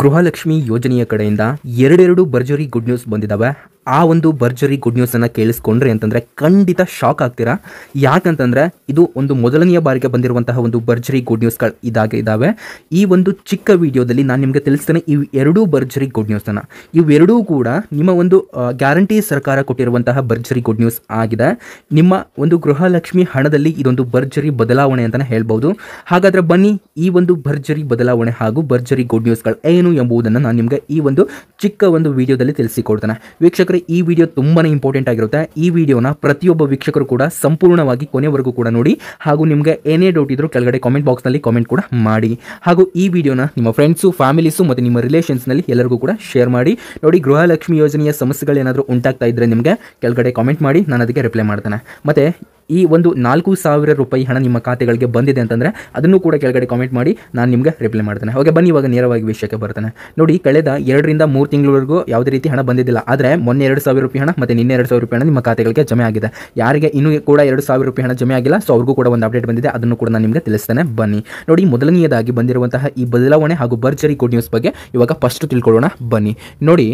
ಗೃಹಲಕ್ಷ್ಮಿ ಯೋಜನೆಯ ಕಡೆಯಿಂದ ಎರಡೆರಡು ಭರ್ಜರಿ ಗುಡ್ ನ್ಯೂಸ್ ಬಂದಿದ್ದಾವೆ ಆ ಒಂದು ಭರ್ಜರಿ ಗುಡ್ ಅನ್ನ ಕೇಳಿಸ್ಕೊಂಡ್ರೆ ಅಂತಂದರೆ ಖಂಡಿತ ಶಾಕ್ ಆಗ್ತೀರಾ ಯಾಕಂತಂದ್ರೆ ಇದು ಒಂದು ಮೊದಲನೆಯ ಬಾರಿಗೆ ಬಂದಿರುವಂತಹ ಒಂದು ಭರ್ಜರಿ ಗುಡ್ ನ್ಯೂಸ್ಗಳು ಇದಾಗೆ ಇದ್ದಾವೆ ಈ ಒಂದು ಚಿಕ್ಕ ವಿಡಿಯೋದಲ್ಲಿ ನಾನು ನಿಮಗೆ ತಿಳಿಸ್ತೇನೆ ಇವು ಎರಡೂ ಭರ್ಜರಿ ಗುಡ್ ನ್ಯೂಸನ್ನು ಇವೆರಡೂ ಕೂಡ ನಿಮ್ಮ ಒಂದು ಗ್ಯಾರಂಟಿ ಸರ್ಕಾರ ಕೊಟ್ಟಿರುವಂತಹ ಭರ್ಜರಿ ಗುಡ್ ನ್ಯೂಸ್ ಆಗಿದೆ ನಿಮ್ಮ ಒಂದು ಗೃಹಲಕ್ಷ್ಮಿ ಹಣದಲ್ಲಿ ಇದೊಂದು ಭರ್ಜರಿ ಬದಲಾವಣೆ ಅಂತಲೇ ಹೇಳ್ಬೋದು ಹಾಗಾದ್ರೆ ಬನ್ನಿ ಈ ಒಂದು ಭರ್ಜರಿ ಬದಲಾವಣೆ ಹಾಗೂ ಭರ್ಜರಿ ಗುಡ್ ನ್ಯೂಸ್ಗಳು ಏನು ಎಂಬುದನ್ನು ನಾನು ನಿಮಗೆ ಈ ಒಂದು ಚಿಕ್ಕ ಒಂದು ವಿಡಿಯೋದಲ್ಲಿ ತಿಳಿಸಿಕೊಡ್ತೇನೆ ವೀಕ್ಷಕ ವೀಕ್ಷಕರು ಈ ವಿಡಿಯೋ ತುಂಬಾ ಇಂಪಾರ್ಟೆಂಟ್ ಆಗಿರುತ್ತೆ ಈ ವಿಡಿಯೋನ ಪ್ರತಿಯೊಬ್ಬ ವೀಕ್ಷಕರು ಕೂಡ ಸಂಪೂರ್ಣವಾಗಿ ಕೊನೆವರೆಗೂ ಕೂಡ ನೋಡಿ ಹಾಗೂ ನಿಮಗೆ ಏನೇ ಡೌಟ್ ಇದ್ರೂ ಕೆಳಗಡೆ ಕಾಮೆಂಟ್ ಬಾಕ್ಸ್ನಲ್ಲಿ ಕಾಮೆಂಟ್ ಕೂಡ ಮಾಡಿ ಹಾಗೂ ಈ ವಿಡಿಯೋನ ನಿಮ್ಮ ಫ್ರೆಂಡ್ಸು ಫ್ಯಾಮಿಲೀಸು ಮತ್ತು ನಿಮ್ಮ ರಿಲೇಷನ್ಸ್ನಲ್ಲಿ ಎಲ್ಲರಿಗೂ ಕೂಡ ಶೇರ್ ಮಾಡಿ ನೋಡಿ ಗೃಹಲಕ್ಷ್ಮಿ ಯೋಜನೆಯ ಏನಾದರೂ ಉಂಟಾಗ್ತಾ ಇದ್ದರೆ ನಿಮಗೆ ಕೆಳಗಡೆ ಕಾಮೆಂಟ್ ಮಾಡಿ ನಾನು ಅದಕ್ಕೆ ರಿಪ್ಲೈ ಮಾಡ್ತೇನೆ ಮತ್ತೆ ಈ ಒಂದು ನಾಲ್ಕು ಸಾವಿರ ರೂಪಾಯಿ ಹಣ ನಿಮ್ಮ ಖಾತೆಗಳಿಗೆ ಬಂದಿದೆ ಅಂತಂದರೆ ಅದನ್ನು ಕೂಡ ಕೆಳಗಡೆ ಕಾಮೆಂಟ್ ಮಾಡಿ ನಾನು ನಿಮಗೆ ರಿಪ್ಲೈ ಮಾಡ್ತೇನೆ ಓಕೆ ಬನ್ನಿ ಇವಾಗ ನೇರವಾಗಿ ವಿಷಯಕ್ಕೆ ಬರ್ತೇನೆ ನೋಡಿ ಕಳೆದ ಎರಡರಿಂದ ಮೂರು ತಿಂಗಳವರೆಗೂ ಯಾವುದೇ ರೀತಿ ಹಣ ಬಂದಿದ್ದಿಲ್ಲ ಆದರೆ ಮೊನ್ನೆ ಎರಡು ಸಾವಿರ ರೂಪಾಯಿ ಹಣ ಮತ್ತು ನಿನ್ನೆ ಎರಡು ಸಾವಿರ ರೂಪಾಯಿ ಹಣ ನಿಮ್ಮ ಖಾತೆಗಳಿಗೆ ಜಮೆ ಆಗಿದೆ ಯಾರಿಗೆ ಇನ್ನೂ ಕೂಡ ಎರಡು ಸಾವಿರ ರೂಪಾಯಿ ಹಣ ಜಮೆ ಆಗಿಲ್ಲ ಸೊ ಅವ್ರಿಗೂ ಕೂಡ ಒಂದು ಅಪ್ಡೇಟ್ ಬಂದಿದೆ ಅದನ್ನು ಕೂಡ ನಾನು ನಿಮಗೆ ತಿಳಿಸ್ತೇನೆ ಬನ್ನಿ ನೋಡಿ ಮೊದಲನೆಯದಾಗಿ ಬಂದಿರುವಂತಹ ಈ ಬದಲಾವಣೆ ಹಾಗೂ ಭರ್ಜರಿ ಗುಡ್ ನ್ಯೂಸ್ ಬಗ್ಗೆ ಇವಾಗ ಫಸ್ಟ್ ತಿಳ್ಕೊಳ್ಳೋಣ ಬನ್ನಿ ನೋಡಿ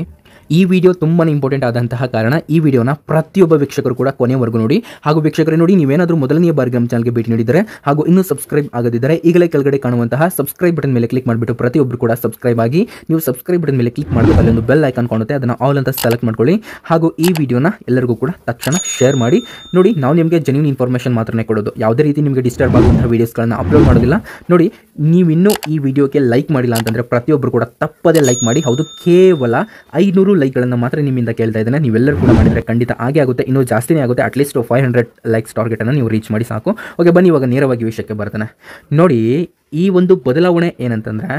ಈ ವಿಡಿಯೋ ತುಂಬಾ ಇಂಪಾರ್ಟೆಂಟ್ ಆದಂತಹ ಕಾರಣ ಈ ವಿಡಿಯೋನ ಪ್ರತಿಯೊಬ್ಬ ವೀಕ್ಷಕರು ಕೂಡ ಕೊನೆವರೆಗೂ ನೋಡಿ ಹಾಗೂ ವೀಕ್ಷಕರೇ ನೋಡಿ ನೀವೇನಾದರೂ ಮೊದಲನೇ ಬಾರಿ ನಮ್ಮ ಚಾನಲ್ಗೆ ಭೇಟಿ ನೀಡಿದರೆ ಹಾಗೂ ಇನ್ನೂ ಸಬ್ಸ್ಕ್ರೈಬ್ ಆಗದಿದ್ದರೆ ಈಗಲೇ ಕೆಳಗಡೆ ಕಾಣುವಂತಹ ಸಬ್ಸ್ಕ್ರೈಬ್ ಬಟನ್ ಮೇಲೆ ಕ್ಲಿಕ್ ಮಾಡಿಬಿಟ್ಟು ಪ್ರತಿಯೊಬ್ಬರು ಕೂಡ ಸಬ್ಸ್ಕ್ರೈಬ್ ಆಗಿ ನೀವು ಸಬ್ಸ್ಕ್ರೈಬ್ ಬಟನ್ ಮೇಲೆ ಕ್ಲಿಕ್ ಮಾಡಬೇಕು ಒಂದು ಬೆಲ್ ಐಕಾನ್ ಕಾಣುತ್ತೆ ಅದನ್ನು ಆಲ್ ಅಂತ ಸೆಲೆಕ್ಟ್ ಮಾಡ್ಕೊಳ್ಳಿ ಹಾಗೂ ಈ ವಿಡಿಯೋನ ಎಲ್ಲರಿಗೂ ಕೂಡ ತಕ್ಷಣ ಶೇರ್ ಮಾಡಿ ನೋಡಿ ನಾವು ನಿಮಗೆ ಜೆನ್ಯೂನ್ ಇನ್ಫಾರ್ಮೇಷನ್ ಮಾತ್ರ ಕೊಡೋದು ಯಾವುದೇ ರೀತಿ ನಿಮಗೆ ಡಿಸ್ಟರ್ಬ್ ಆಗುವಂತಹ ವೀಡಿಯೋಸ್ಗಳನ್ನು ಅಪ್ಲೋಡ್ ಮಾಡೋದಿಲ್ಲ ನೋಡಿ ನೀವಿನ್ನೂ ಈ ವಿಡಿಯೋಗೆ ಲೈಕ್ ಮಾಡಿಲ್ಲ ಅಂತಂದರೆ ಪ್ರತಿಯೊಬ್ಬರು ಕೂಡ ತಪ್ಪದೇ ಲೈಕ್ ಮಾಡಿ ಹೌದು ಕೇವಲ ಐನೂರು ಲೈಕ್ಗಳನ್ನು ಮಾತ್ರ ನಿಮ್ಮಿಂದ ಕೇಳ್ತಾ ಇದ್ದೇನೆ ನೀವೆಲ್ಲರೂ ಕೂಡ ಮಾಡಿದರೆ ಖಂಡಿತ ಹಾಗೆ ಆಗುತ್ತೆ ಇನ್ನೂ ಜಾಸ್ತಿನೇ ಆಗುತ್ತೆ ಅಟ್ಲೀಸ್ಟ್ ಫೈವ್ ಹಂಡ್ರೆಡ್ ಲೈಕ್ಸ್ ಟಾರ್ಗೆಟನ್ನು ನೀವು ರೀಚ್ ಮಾಡಿ ಸಾಕು ಓಕೆ ಬನ್ನಿ ಇವಾಗ ನೇರವಾಗಿ ವಿಷಯಕ್ಕೆ ಬರ್ತಾನೆ ನೋಡಿ ಈ ಒಂದು ಬದಲಾವಣೆ ಏನಂತಂದರೆ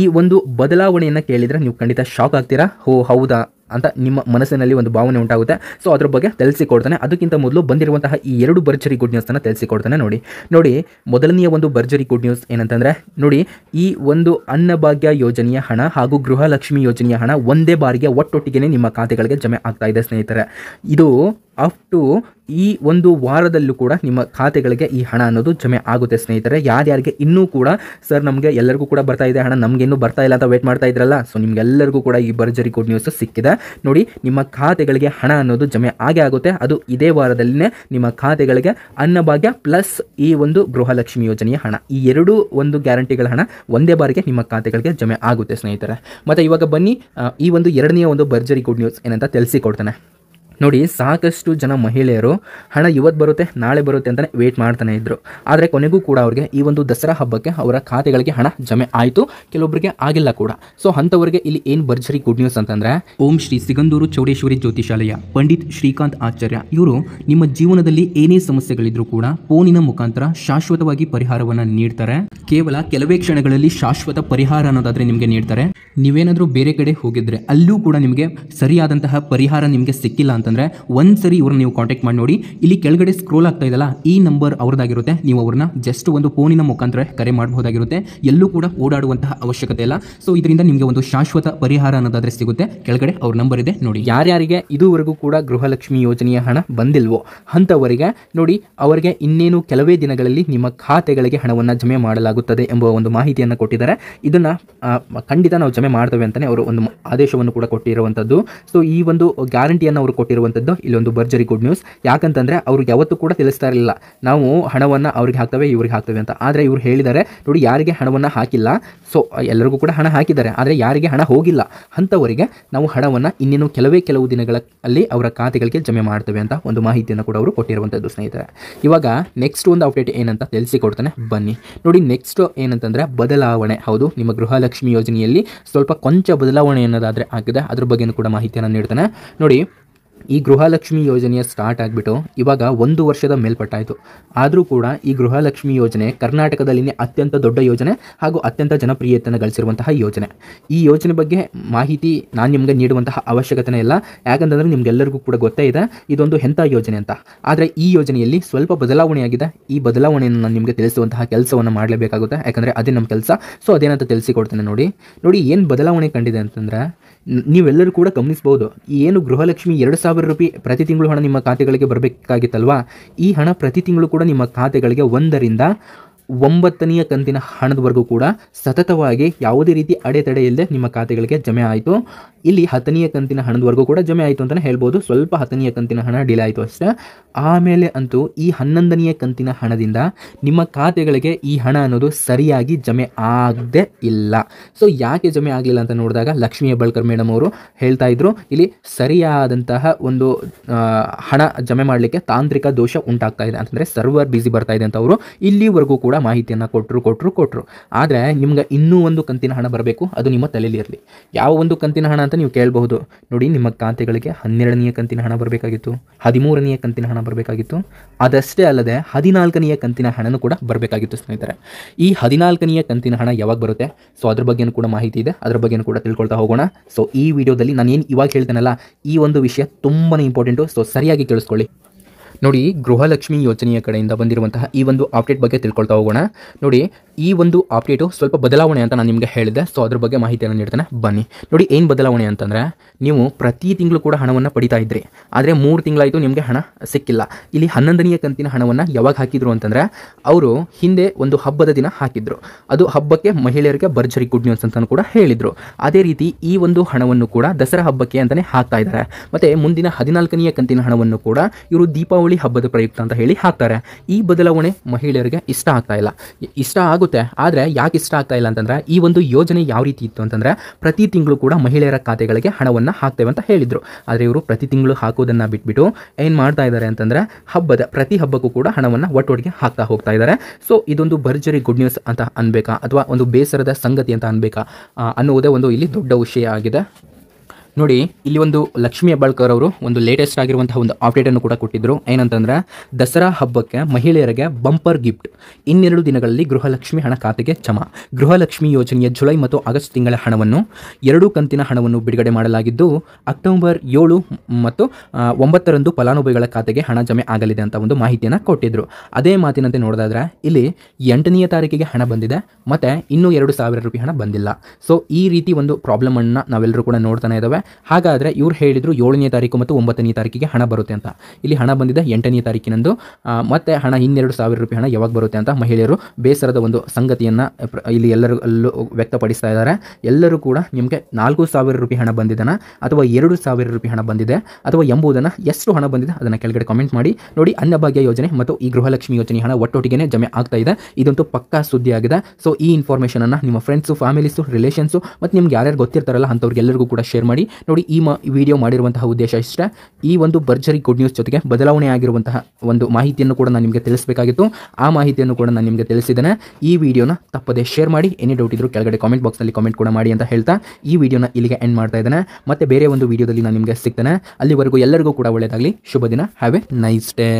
ಈ ಒಂದು ಬದಲಾವಣೆಯನ್ನು ಕೇಳಿದರೆ ನೀವು ಖಂಡಿತ ಶಾಕ್ ಆಗ್ತೀರಾ ಹೋ ಹೌದಾ ಅಂತ ನಿಮ್ಮ ಮನಸ್ಸಿನಲ್ಲಿ ಒಂದು ಭಾವನೆ ಉಂಟಾಗುತ್ತೆ ಸೊ ಅದ್ರ ಬಗ್ಗೆ ತಿಳಿಸಿಕೊಡ್ತಾನೆ ಅದಕ್ಕಿಂತ ಮೊದಲು ಬಂದಿರುವಂತಹ ಈ ಎರಡು ಭರ್ಜರಿ ಗುಡ್ ನ್ಯೂಸ್ನ ತಿಳಿಸಿಕೊಡ್ತಾನೆ ನೋಡಿ ನೋಡಿ ಮೊದಲನೆಯ ಒಂದು ಭರ್ಜರಿ ಗುಡ್ ನ್ಯೂಸ್ ಏನಂತಂದರೆ ನೋಡಿ ಈ ಒಂದು ಅನ್ನಭಾಗ್ಯ ಯೋಜನೆಯ ಹಣ ಹಾಗೂ ಗೃಹಲಕ್ಷ್ಮಿ ಯೋಜನೆಯ ಹಣ ಒಂದೇ ಬಾರಿಗೆ ಒಟ್ಟೊಟ್ಟಿಗೆ ನಿಮ್ಮ ಖಾತೆಗಳಿಗೆ ಜಮೆ ಆಗ್ತಾ ಇದೆ ಸ್ನೇಹಿತರೆ ಇದು ಅಪ್ ಟು ಈ ಒಂದು ವಾರದಲ್ಲೂ ಕೂಡ ನಿಮ್ಮ ಖಾತೆಗಳಿಗೆ ಈ ಹಣ ಅನ್ನೋದು ಜಮೆ ಆಗುತ್ತೆ ಸ್ನೇಹಿತರೆ ಯಾರ್ಯಾರಿಗೆ ಇನ್ನೂ ಕೂಡ ಸರ್ ನಮಗೆ ಎಲ್ಲರಿಗೂ ಕೂಡ ಬರ್ತಾ ಇದೆ ಹಣ ನಮಗೆ ಬರ್ತಾ ಇಲ್ಲ ಅಂತ ವೇಟ್ ಮಾಡ್ತಾ ಇದ್ರಲ್ಲ ಸೊ ನಿಮಗೆಲ್ಲರಿಗೂ ಕೂಡ ಈ ಭರ್ಜರಿ ಗುಡ್ ನ್ಯೂಸ್ ಸಿಕ್ಕಿದೆ ನೋಡಿ ನಿಮ್ಮ ಖಾತೆಗಳಿಗೆ ಹಣ ಅನ್ನೋದು ಜಮೆ ಆಗೇ ಆಗುತ್ತೆ ಅದು ಇದೇ ವಾರದಲ್ಲಿನೇ ನಿಮ್ಮ ಖಾತೆಗಳಿಗೆ ಅನ್ನಭಾಗ್ಯ ಪ್ಲಸ್ ಈ ಒಂದು ಗೃಹಲಕ್ಷ್ಮಿ ಯೋಜನೆಯ ಹಣ ಈ ಎರಡೂ ಒಂದು ಗ್ಯಾರಂಟಿಗಳ ಹಣ ಒಂದೇ ಬಾರಿಗೆ ನಿಮ್ಮ ಖಾತೆಗಳಿಗೆ ಜಮೆ ಆಗುತ್ತೆ ಸ್ನೇಹಿತರೆ ಮತ್ತು ಇವಾಗ ಬನ್ನಿ ಈ ಒಂದು ಎರಡನೆಯ ಒಂದು ಭರ್ಜರಿ ಗುಡ್ ನ್ಯೂಸ್ ಏನಂತ ತಿಳಿಸಿಕೊಡ್ತಾನೆ ನೋಡಿ ಸಾಕಷ್ಟು ಜನ ಮಹಿಳೆಯರು ಹಣ ಇವತ್ತು ಬರುತ್ತೆ ನಾಳೆ ಬರುತ್ತೆ ಅಂತಾನೆ ವೇಟ್ ಮಾಡ್ತಾನೆ ಇದ್ರು ಆದರೆ ಕೊನೆಗೂ ಕೂಡ ಅವ್ರಿಗೆ ಈ ಒಂದು ದಸರಾ ಹಬ್ಬಕ್ಕೆ ಅವರ ಖಾತೆಗಳಿಗೆ ಹಣ ಜಮೆ ಆಯಿತು ಕೆಲವೊಬ್ಬರಿಗೆ ಆಗಿಲ್ಲ ಕೂಡ ಸೊ ಅಂಥವರಿಗೆ ಇಲ್ಲಿ ಏನು ಭರ್ಜರಿ ಗುಡ್ ನ್ಯೂಸ್ ಅಂತಂದರೆ ಓಂ ಶ್ರೀ ಸಿಗಂದೂರು ಚೌಡೇಶ್ವರಿ ಜ್ಯೋತಿಷಾಲಯ ಪಂಡಿತ್ ಶ್ರೀಕಾಂತ್ ಆಚಾರ್ಯ ಇವರು ನಿಮ್ಮ ಜೀವನದಲ್ಲಿ ಏನೇ ಸಮಸ್ಯೆಗಳಿದ್ರು ಕೂಡ ಫೋನಿನ ಮುಖಾಂತರ ಶಾಶ್ವತವಾಗಿ ಪರಿಹಾರವನ್ನು ನೀಡ್ತಾರೆ ಕೇವಲ ಕೆಲವೇ ಕ್ಷಣಗಳಲ್ಲಿ ಶಾಶ್ವತ ಪರಿಹಾರ ಅನ್ನೋದಾದರೆ ನಿಮಗೆ ನೀಡ್ತಾರೆ ನೀವೇನಾದರೂ ಬೇರೆ ಕಡೆ ಹೋಗಿದ್ರೆ ಅಲ್ಲೂ ಕೂಡ ನಿಮಗೆ ಸರಿಯಾದಂತಹ ಪರಿಹಾರ ನಿಮಗೆ ಸಿಕ್ಕಿಲ್ಲ ಅಂತ ಅಂತಂದರೆ ಒಂದು ಸರಿ ಇವ್ರನ್ನ ನೀವು ಕಾಂಟ್ಯಾಕ್ಟ್ ಮಾಡಿ ನೋಡಿ ಇಲ್ಲಿ ಕೆಳಗಡೆ ಸ್ಕ್ರೋಲ್ ಆಗ್ತಾ ಇದೆಯಲ್ಲ ಈ ನಂಬರ್ ಅವ್ರದ್ದಾಗಿರುತ್ತೆ ನೀವು ಅವ್ರನ್ನ ಜಸ್ಟ್ ಒಂದು ಫೋನಿನ ಮುಖಾಂತರ ಕರೆ ಮಾಡಬಹುದಾಗಿರುತ್ತೆ ಎಲ್ಲೂ ಕೂಡ ಓಡಾಡುವಂತಹ ಅವಶ್ಯಕತೆ ಇಲ್ಲ ಸೊ ಇದರಿಂದ ನಿಮಗೆ ಒಂದು ಶಾಶ್ವತ ಪರಿಹಾರ ಅನ್ನೋದಾದರೆ ಸಿಗುತ್ತೆ ಕೆಳಗಡೆ ಅವ್ರ ನಂಬರ್ ಇದೆ ನೋಡಿ ಯಾರ್ಯಾರಿಗೆ ಇದುವರೆಗೂ ಕೂಡ ಗೃಹಲಕ್ಷ್ಮಿ ಯೋಜನೆಯ ಹಣ ಬಂದಿಲ್ವೋ ಅಂಥವರಿಗೆ ನೋಡಿ ಅವರಿಗೆ ಇನ್ನೇನು ಕೆಲವೇ ದಿನಗಳಲ್ಲಿ ನಿಮ್ಮ ಖಾತೆಗಳಿಗೆ ಹಣವನ್ನು ಜಮೆ ಮಾಡಲಾಗುತ್ತದೆ ಎಂಬ ಒಂದು ಮಾಹಿತಿಯನ್ನು ಕೊಟ್ಟಿದ್ದಾರೆ ಇದನ್ನು ಖಂಡಿತ ನಾವು ಜಮೆ ಮಾಡ್ತೇವೆ ಅಂತಲೇ ಅವರು ಒಂದು ಆದೇಶವನ್ನು ಕೂಡ ಕೊಟ್ಟಿರುವಂಥದ್ದು ಸೊ ಈ ಒಂದು ಗ್ಯಾರಂಟಿಯನ್ನು ಅವರು ಕೊಟ್ಟಿರುವ ಇರುವಂಥದ್ದು ಇಲ್ಲೊಂದು ಭರ್ಜರಿ ಗುಡ್ ನ್ಯೂಸ್ ಯಾಕಂತಂದರೆ ಅವ್ರಿಗೆ ಯಾವತ್ತೂ ಕೂಡ ತಿಳಿಸ್ತಾ ಇರಲಿಲ್ಲ ನಾವು ಹಣವನ್ನು ಅವ್ರಿಗೆ ಹಾಕ್ತೇವೆ ಇವ್ರಿಗೆ ಹಾಕ್ತೇವೆ ಅಂತ ಆದರೆ ಇವ್ರು ಹೇಳಿದ್ದಾರೆ ನೋಡಿ ಯಾರಿಗೆ ಹಣವನ್ನು ಹಾಕಿಲ್ಲ ಸೊ ಎಲ್ಲರಿಗೂ ಕೂಡ ಹಣ ಹಾಕಿದ್ದಾರೆ ಆದರೆ ಯಾರಿಗೆ ಹಣ ಹೋಗಿಲ್ಲ ಅಂಥವರಿಗೆ ನಾವು ಹಣವನ್ನು ಇನ್ನೇನು ಕೆಲವೇ ಕೆಲವು ದಿನಗಳಲ್ಲಿ ಅವರ ಖಾತೆಗಳಿಗೆ ಜಮೆ ಮಾಡ್ತವೆ ಅಂತ ಒಂದು ಮಾಹಿತಿಯನ್ನು ಕೂಡ ಅವರು ಕೊಟ್ಟಿರುವಂಥದ್ದು ಸ್ನೇಹಿತರೆ ಇವಾಗ ನೆಕ್ಸ್ಟ್ ಒಂದು ಅಪ್ಡೇಟ್ ಏನಂತ ತಿಳಿಸಿಕೊಡ್ತಾನೆ ಬನ್ನಿ ನೋಡಿ ನೆಕ್ಸ್ಟ್ ಏನಂತಂದರೆ ಬದಲಾವಣೆ ಹೌದು ನಿಮ್ಮ ಗೃಹಲಕ್ಷ್ಮಿ ಯೋಜನೆಯಲ್ಲಿ ಸ್ವಲ್ಪ ಕೊಂಚ ಬದಲಾವಣೆ ಅನ್ನೋದಾದರೆ ಆಗಿದೆ ಅದ್ರ ಬಗ್ಗೆನೂ ಕೂಡ ಮಾಹಿತಿಯನ್ನು ನೀಡ್ತಾನೆ ನೋಡಿ ಈ ಗೃಹಲಕ್ಷ್ಮಿ ಯೋಜನೆಯ ಸ್ಟಾರ್ಟ್ ಆಗಿಬಿಟ್ಟು ಇವಾಗ ಒಂದು ವರ್ಷದ ಮೇಲ್ಪಟ್ಟಾಯಿತು ಆದರೂ ಕೂಡ ಈ ಗೃಹಲಕ್ಷ್ಮಿ ಯೋಜನೆ ಕರ್ನಾಟಕದಲ್ಲಿನೇ ಅತ್ಯಂತ ದೊಡ್ಡ ಯೋಜನೆ ಹಾಗೂ ಅತ್ಯಂತ ಜನಪ್ರಿಯತೆಯನ್ನು ಗಳಿಸಿರುವಂತಹ ಯೋಜನೆ ಈ ಯೋಜನೆ ಬಗ್ಗೆ ಮಾಹಿತಿ ನಾನು ನಿಮಗೆ ನೀಡುವಂತಹ ಅವಶ್ಯಕತೆನೇ ಇಲ್ಲ ಯಾಕಂತಂದರೆ ನಿಮಗೆಲ್ಲರಿಗೂ ಕೂಡ ಗೊತ್ತೇ ಇದೆ ಇದೊಂದು ಎಂಥ ಯೋಜನೆ ಅಂತ ಆದರೆ ಈ ಯೋಜನೆಯಲ್ಲಿ ಸ್ವಲ್ಪ ಬದಲಾವಣೆಯಾಗಿದೆ ಈ ಬದಲಾವಣೆಯನ್ನು ನಾನು ನಿಮಗೆ ತಿಳಿಸುವಂತಹ ಕೆಲಸವನ್ನು ಮಾಡಲೇಬೇಕಾಗುತ್ತೆ ಯಾಕಂದರೆ ಅದೇ ನಮ್ಮ ಕೆಲಸ ಸೊ ಅದೇನಂತ ತಿಳಿಸಿಕೊಡ್ತೇನೆ ನೋಡಿ ನೋಡಿ ಏನು ಬದಲಾವಣೆ ಕಂಡಿದೆ ಅಂತಂದರೆ ನೀವೆಲ್ಲರೂ ಕೂಡ ಗಮನಿಸಬಹುದು ಏನು ಗೃಹಲಕ್ಷ್ಮಿ ಎರಡು ಸಾವಿರ ರೂಪಾಯಿ ಪ್ರತಿ ತಿಂಗಳು ಹಣ ನಿಮ್ಮ ಖಾತೆಗಳಿಗೆ ಬರಬೇಕಾಗಿತ್ತಲ್ವಾ ಈ ಹಣ ಪ್ರತಿ ತಿಂಗಳು ಕೂಡ ನಿಮ್ಮ ಖಾತೆಗಳಿಗೆ ಒಂದರಿಂದ ಒಂಬತ್ತನೆಯ ಕಂತಿನ ಹಣದವರೆಗೂ ಕೂಡ ಸತತವಾಗಿ ಯಾವುದೇ ರೀತಿ ಅಡೆತಡೆ ಇಲ್ಲದೆ ನಿಮ್ಮ ಖಾತೆಗಳಿಗೆ ಜಮೆ ಆಯಿತು ಇಲ್ಲಿ ಹತ್ತನೆಯ ಕಂತಿನ ಹಣದವರೆಗೂ ಕೂಡ ಜಮೆ ಆಯಿತು ಅಂತಲೇ ಹೇಳ್ಬೋದು ಸ್ವಲ್ಪ ಹತ್ತನೆಯ ಕಂತಿನ ಹಣ ಡಿಲೇ ಆಯಿತು ಅಷ್ಟೇ ಆಮೇಲೆ ಅಂತೂ ಈ ಹನ್ನೊಂದನೆಯ ಕಂತಿನ ಹಣದಿಂದ ನಿಮ್ಮ ಖಾತೆಗಳಿಗೆ ಈ ಹಣ ಅನ್ನೋದು ಸರಿಯಾಗಿ ಜಮೆ ಆಗದೆ ಇಲ್ಲ ಸೊ ಯಾಕೆ ಜಮೆ ಆಗಲಿಲ್ಲ ಅಂತ ನೋಡಿದಾಗ ಲಕ್ಷ್ಮೀ ಹೆಬ್ಬಾಳ್ಕರ್ ಮೇಡಮ್ ಅವರು ಹೇಳ್ತಾ ಇದ್ರು ಇಲ್ಲಿ ಸರಿಯಾದಂತಹ ಒಂದು ಹಣ ಜಮೆ ಮಾಡಲಿಕ್ಕೆ ತಾಂತ್ರಿಕ ದೋಷ ಉಂಟಾಗ್ತಾ ಇದೆ ಅಂತಂದರೆ ಸರ್ವರ್ ಬ್ಯುಸಿ ಬರ್ತಾ ಇದೆ ಅಂತ ಅವರು ಇಲ್ಲಿವರೆಗೂ ಕೂಡ ಮಾಹಿತಿಯನ್ನು ಕೊಟ್ಟರು ಕೊಟ್ಟರು ಕೊಟ್ಟರು ಆದರೆ ನಿಮ್ಗೆ ಇನ್ನೂ ಒಂದು ಕಂತಿನ ಹಣ ಬರಬೇಕು ಅದು ನಿಮ್ಮ ತಲೆಯಲ್ಲಿ ಇರಲಿ ಯಾವ ಒಂದು ಕಂತಿನ ಹಣ ಅಂತ ನೀವು ಕೇಳಬಹುದು ನೋಡಿ ನಿಮ್ಮ ಖಾತೆಗಳಿಗೆ ಹನ್ನೆರಡನೆಯ ಕಂತಿನ ಹಣ ಬರಬೇಕಾಗಿತ್ತು ಹದಿಮೂರನೆಯ ಕಂತಿನ ಹಣ ಬರಬೇಕಾಗಿತ್ತು ಅದಷ್ಟೇ ಅಲ್ಲದೆ ಹದಿನಾಲ್ಕನೆಯ ಕಂತಿನ ಹಣನೂ ಕೂಡ ಬರಬೇಕಾಗಿತ್ತು ಸ್ನೇಹಿತರೆ ಈ ಹದಿನಾಲ್ಕನೆಯ ಕಂತಿನ ಹಣ ಯಾವಾಗ ಬರುತ್ತೆ ಸೊ ಅದ್ರ ಬಗ್ಗೆನೂ ಕೂಡ ಮಾಹಿತಿ ಇದೆ ಅದ್ರ ಬಗ್ಗೆನೂ ಕೂಡ ತಿಳ್ಕೊಳ್ತಾ ಹೋಗೋಣ ಸೊ ಈ ವಿಡಿಯೋದಲ್ಲಿ ನಾನು ಏನು ಇವಾಗ ಹೇಳ್ತೇನಲ್ಲ ಈ ಒಂದು ವಿಷಯ ತುಂಬಾ ಇಂಪಾರ್ಟೆಂಟು ಸೊ ಸರಿಯಾಗಿ ಕೇಳಿಸ್ಕೊಳ್ಳಿ ನೋಡಿ ಗೃಹಲಕ್ಷ್ಮಿ ಯೋಜನೆಯ ಕಡೆಯಿಂದ ಬಂದಿರುವಂತಹ ಈ ಒಂದು ಅಪ್ಡೇಟ್ ಬಗ್ಗೆ ತಿಳ್ಕೊಳ್ತಾ ಹೋಗೋಣ ನೋಡಿ ಈ ಒಂದು ಅಪ್ಡೇಟು ಸ್ವಲ್ಪ ಬದಲಾವಣೆ ಅಂತ ನಾನು ನಿಮಗೆ ಹೇಳಿದೆ ಸೊ ಅದ್ರ ಬಗ್ಗೆ ಮಾಹಿತಿಯನ್ನು ನೀಡ್ತಾನೆ ಬನ್ನಿ ನೋಡಿ ಏನು ಬದಲಾವಣೆ ಅಂತಂದರೆ ನೀವು ಪ್ರತಿ ತಿಂಗಳು ಕೂಡ ಹಣವನ್ನು ಪಡಿತಾ ಇದ್ರಿ ಆದರೆ ಮೂರು ತಿಂಗಳಾಯಿತು ನಿಮಗೆ ಹಣ ಸಿಕ್ಕಿಲ್ಲ ಇಲ್ಲಿ ಹನ್ನೊಂದನೆಯ ಕಂತಿನ ಹಣವನ್ನು ಯಾವಾಗ ಹಾಕಿದ್ರು ಅಂತಂದರೆ ಅವರು ಹಿಂದೆ ಒಂದು ಹಬ್ಬದ ದಿನ ಹಾಕಿದ್ರು ಅದು ಹಬ್ಬಕ್ಕೆ ಮಹಿಳೆಯರಿಗೆ ಭರ್ಜರಿ ಗುಡ್ ನ್ಯೂಸ್ ಅಂತ ಕೂಡ ಹೇಳಿದರು ಅದೇ ರೀತಿ ಈ ಒಂದು ಹಣವನ್ನು ಕೂಡ ದಸರಾ ಹಬ್ಬಕ್ಕೆ ಅಂತಲೇ ಹಾಕ್ತಾ ಇದ್ದಾರೆ ಮತ್ತು ಮುಂದಿನ ಹದಿನಾಲ್ಕನೆಯ ಕಂತಿನ ಹಣವನ್ನು ಕೂಡ ಇವರು ದೀಪಾವಳಿ ಹಬ್ಬದ ಪ್ರಯುಕ್ತ ಅಂತ ಹೇಳಿ ಹಾಕ್ತಾರೆ ಈ ಬದಲಾವಣೆ ಮಹಿಳೆಯರಿಗೆ ಇಷ್ಟ ಆಗ್ತಾ ಇಲ್ಲ ಇಷ್ಟ ಆಗುತ್ತೆ ಆದರೆ ಯಾಕೆ ಇಷ್ಟ ಆಗ್ತಾ ಇಲ್ಲ ಅಂತಂದ್ರೆ ಈ ಒಂದು ಯೋಜನೆ ಯಾವ ರೀತಿ ಇತ್ತು ಅಂತಂದ್ರೆ ಪ್ರತಿ ತಿಂಗಳು ಕೂಡ ಮಹಿಳೆಯರ ಖಾತೆಗಳಿಗೆ ಹಣವನ್ನು ಹಾಕ್ತೇವೆ ಅಂತ ಹೇಳಿದರು ಆದರೆ ಇವರು ಪ್ರತಿ ತಿಂಗಳು ಹಾಕೋದನ್ನು ಬಿಟ್ಬಿಟ್ಟು ಏನು ಮಾಡ್ತಾ ಇದ್ದಾರೆ ಅಂತಂದ್ರೆ ಹಬ್ಬದ ಪ್ರತಿ ಹಬ್ಬಕ್ಕೂ ಕೂಡ ಹಣವನ್ನು ಒಟ್ಟೊಟ್ಟಿಗೆ ಹಾಕ್ತಾ ಹೋಗ್ತಾ ಇದ್ದಾರೆ ಸೊ ಇದೊಂದು ಭರ್ಜರಿ ಗುಡ್ ನ್ಯೂಸ್ ಅಂತ ಅನ್ಬೇಕಾ ಅಥವಾ ಒಂದು ಬೇಸರದ ಸಂಗತಿ ಅಂತ ಅನ್ಬೇಕಾ ಅನ್ನುವುದೇ ಒಂದು ಇಲ್ಲಿ ದೊಡ್ಡ ವಿಷಯ ಆಗಿದೆ ನೋಡಿ ಇಲ್ಲಿ ಒಂದು ಲಕ್ಷ್ಮಿ ಹೆಬ್ಬಾಳ್ಕರ್ ಅವರು ಒಂದು ಲೇಟೆಸ್ಟ್ ಆಗಿರುವಂತಹ ಒಂದು ಅಪ್ಡೇಟ್ ಅನ್ನು ಕೂಡ ಕೊಟ್ಟಿದ್ರು ಏನಂತಂದ್ರೆ ದಸರಾ ಹಬ್ಬಕ್ಕೆ ಮಹಿಳೆಯರಿಗೆ ಬಂಪರ್ ಗಿಫ್ಟ್ ಇನ್ನೆರಡು ದಿನಗಳಲ್ಲಿ ಗೃಹಲಕ್ಷ್ಮಿ ಹಣ ಖಾತೆಗೆ ಜಮಾ ಗೃಹಲಕ್ಷ್ಮಿ ಯೋಜನೆಯ ಜುಲೈ ಮತ್ತು ಆಗಸ್ಟ್ ತಿಂಗಳ ಹಣವನ್ನು ಎರಡು ಕಂತಿನ ಹಣವನ್ನು ಬಿಡುಗಡೆ ಮಾಡಲಾಗಿದ್ದು ಅಕ್ಟೋಬರ್ ಏಳು ಮತ್ತು ಒಂಬತ್ತರಂದು ಫಲಾನುಭವಿಗಳ ಖಾತೆಗೆ ಹಣ ಜಮೆ ಆಗಲಿದೆ ಅಂತ ಒಂದು ಮಾಹಿತಿಯನ್ನು ಕೊಟ್ಟಿದ್ರು ಅದೇ ಮಾತಿನಂತೆ ನೋಡೋದಾದ್ರೆ ಇಲ್ಲಿ ಎಂಟನೆಯ ತಾರೀಕಿಗೆ ಹಣ ಬಂದಿದೆ ಮತ್ತೆ ಇನ್ನೂ ಎರಡು ಸಾವಿರ ರೂಪಾಯಿ ಹಣ ಬಂದಿಲ್ಲ ಸೊ ಈ ರೀತಿ ಒಂದು ಪ್ರಾಬ್ಲಮ್ ಪ್ರಾಬ್ಲಮನ್ನು ನಾವೆಲ್ಲರೂ ಕೂಡ ನೋಡ್ತಾನೆ ಇದ್ದಾವೆ ಹಾಗಾದರೆ ಇವ್ರು ಹೇಳಿದರು ಏಳನೇ ತಾರೀಕು ಮತ್ತು ಒಂಬತ್ತನೇ ತಾರೀಕಿಗೆ ಹಣ ಬರುತ್ತೆ ಅಂತ ಇಲ್ಲಿ ಹಣ ಬಂದಿದೆ ಎಂಟನೇ ತಾರೀಕಿನಂದು ಮತ್ತೆ ಹಣ ಇನ್ನೆರಡು ಸಾವಿರ ರೂಪಾಯಿ ಹಣ ಯಾವಾಗ ಬರುತ್ತೆ ಅಂತ ಮಹಿಳೆಯರು ಬೇಸರದ ಒಂದು ಸಂಗತಿಯನ್ನು ಇಲ್ಲಿ ಎಲ್ಲರೂ ವ್ಯಕ್ತಪಡಿಸ್ತಾ ಇದ್ದಾರೆ ಎಲ್ಲರೂ ಕೂಡ ನಿಮಗೆ ನಾಲ್ಕು ಸಾವಿರ ರೂಪಾಯಿ ಹಣ ಬಂದಿದ್ದಾನ ಅಥವಾ ಎರಡು ಸಾವಿರ ರೂಪಾಯಿ ಹಣ ಬಂದಿದೆ ಅಥವಾ ಎಂಬುದನ್ನು ಎಷ್ಟು ಹಣ ಬಂದಿದೆ ಅದನ್ನು ಕೆಳಗಡೆ ಕಮೆಂಟ್ ಮಾಡಿ ನೋಡಿ ಅನ್ನಭಾಗ್ಯ ಯೋಜನೆ ಮತ್ತು ಈ ಗೃಹಲಕ್ಷ್ಮಿ ಯೋಜನೆ ಹಣ ಒಟ್ಟೊಟ್ಟಿಗೆ ಜಮೆ ಆಗ್ತಾ ಇದೆ ಇದಂತೂ ಪಕ್ಕಾ ಸುದ್ದಿ ಆಗಿದೆ ಸೊ ಈ ಇನ್ಫಾರ್ಮೇಷನನ್ನು ನಿಮ್ಮ ಫ್ರೆಂಡ್ಸು ಫ್ಯಾಮಿಲೀಸು ರಿಲೇಷನ್ಸು ಮತ್ತು ನಿಮ್ಗೆ ಯಾರ್ಯಾರು ಗೊತ್ತಿರ್ತಾರಲ್ಲ ಅಂಥವ್ರಿಗೆಲ್ಲರಿಗೂ ಕೂಡ ಶೇರ್ ಮಾಡಿ ನೋಡಿ ಈ ವಿಡಿಯೋ ಮಾಡಿರುವಂತಹ ಉದ್ದೇಶ ಇಷ್ಟೇ ಈ ಒಂದು ಭರ್ಜರಿ ಗುಡ್ ನ್ಯೂಸ್ ಜೊತೆಗೆ ಬದಲಾವಣೆ ಆಗಿರುವಂತಹ ಒಂದು ಮಾಹಿತಿಯನ್ನು ಕೂಡ ನಾನು ನಿಮಗೆ ತಿಳಿಸಬೇಕಾಗಿತ್ತು ಆ ಮಾಹಿತಿಯನ್ನು ಕೂಡ ನಾನು ನಿಮಗೆ ತಿಳಿಸಿದ್ದೇನೆ ಈ ವಿಡಿಯೋನ ತಪ್ಪದೆ ಶೇರ್ ಮಾಡಿ ಎನಿ ಡೌಟ್ ಇದ್ರು ಕೆಳಗಡೆ ಕಾಮೆಂಟ್ ಬಾಕ್ಸ್ನಲ್ಲಿ ಕಾಮೆಂಟ್ ಕೂಡ ಮಾಡಿ ಅಂತ ಹೇಳ್ತಾ ಈ ವಿಡಿಯೋನ ಇಲ್ಲಿಗೆ ಎಂಡ್ ಮಾಡ್ತಾ ಇದ್ದೇನೆ ಮತ್ತೆ ಬೇರೆ ಒಂದು ವಿಡಿಯೋದಲ್ಲಿ ನಾನು ನಿಮಗೆ ಸಿಗ್ತೇನೆ ಅಲ್ಲಿವರೆಗೂ ಎಲ್ಲರಿಗೂ ಕೂಡ ಒಳ್ಳೆಯದಾಗಲಿ ಶುಭ ದಿನ ಹ್ಯಾವ್ ಎ ನೈಸ್ ಡೇ